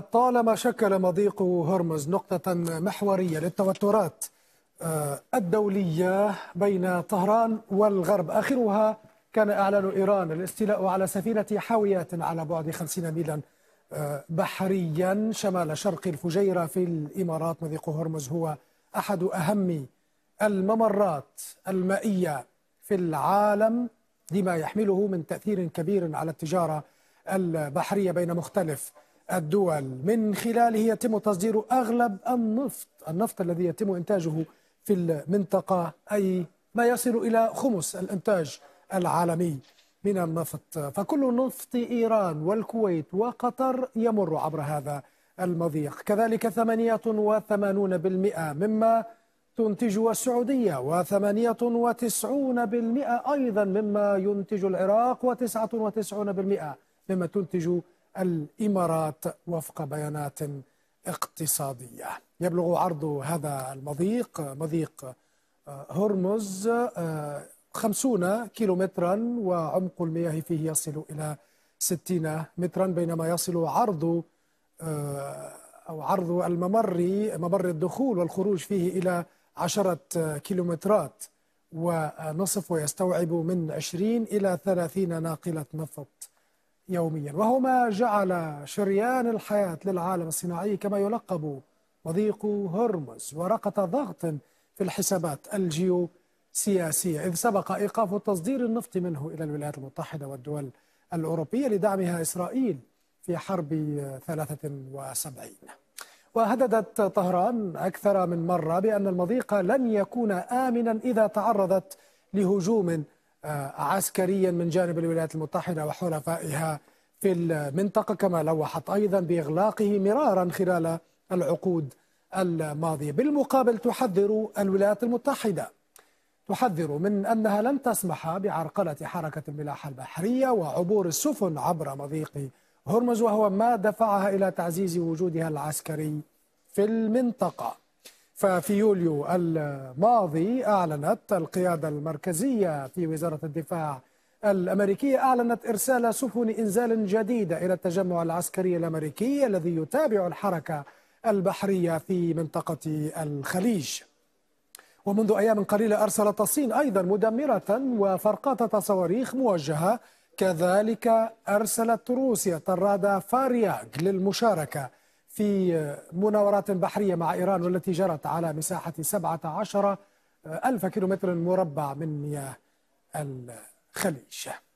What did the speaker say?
طالما شكل مضيق هرمز نقطة محورية للتوترات آه، الدولية بين طهران والغرب آخرها كان إعلان إيران الاستيلاء على سفينة حاويات على بعد 50 ميلا آه، بحريا شمال شرق الفجيرة في الإمارات مضيق هرمز هو أحد أهم الممرات المائية في العالم لما يحمله من تأثير كبير على التجارة البحرية بين مختلف الدول من خلاله يتم تصدير أغلب النفط النفط الذي يتم إنتاجه في المنطقة أي ما يصل إلى خمس الإنتاج العالمي من النفط فكل نفط إيران والكويت وقطر يمر عبر هذا المضيق كذلك 88% مما تنتجه السعودية و98% أيضا مما ينتج العراق و99% مما تنتج الإمارات وفق بيانات اقتصادية يبلغ عرض هذا المضيق مضيق آه، هرمز 50 آه، كيلو مترا وعمق المياه فيه يصل إلى 60 مترا بينما يصل عرض آه، أو عرض الممر ممر الدخول والخروج فيه إلى 10 كيلو مترات ونصف ويستوعب من 20 إلى 30 ناقلة نفط يوميا وهما جعل شريان الحياة للعالم الصناعي كما يلقب وضيق هرمز ورقة ضغط في الحسابات الجيو سياسية إذ سبق إيقاف تصدير النفط منه إلى الولايات المتحدة والدول الأوروبية لدعمها إسرائيل في حرب 73 وهددت طهران أكثر من مرة بأن المضيق لن يكون آمنا إذا تعرضت لهجوم آه، عسكريا من جانب الولايات المتحدة وحلفائها في المنطقة كما لوحت أيضا بإغلاقه مرارا خلال العقود الماضية بالمقابل تحذر الولايات المتحدة تحذر من أنها لن تسمح بعرقلة حركة الملاحة البحرية وعبور السفن عبر مضيق هرمز وهو ما دفعها إلى تعزيز وجودها العسكري في المنطقة ففي يوليو الماضي أعلنت القيادة المركزية في وزارة الدفاع الأمريكية أعلنت إرسال سفن إنزال جديدة إلى التجمع العسكري الأمريكي الذي يتابع الحركة البحرية في منطقة الخليج ومنذ أيام قليلة أرسلت الصين أيضا مدمرة وفرقاطة صواريخ موجهة كذلك أرسلت روسيا طرادة فارياغ للمشاركة في مناورات بحرية مع إيران والتي جرت على مساحة 17 ألف كيلومتر مربع من مياه الخليج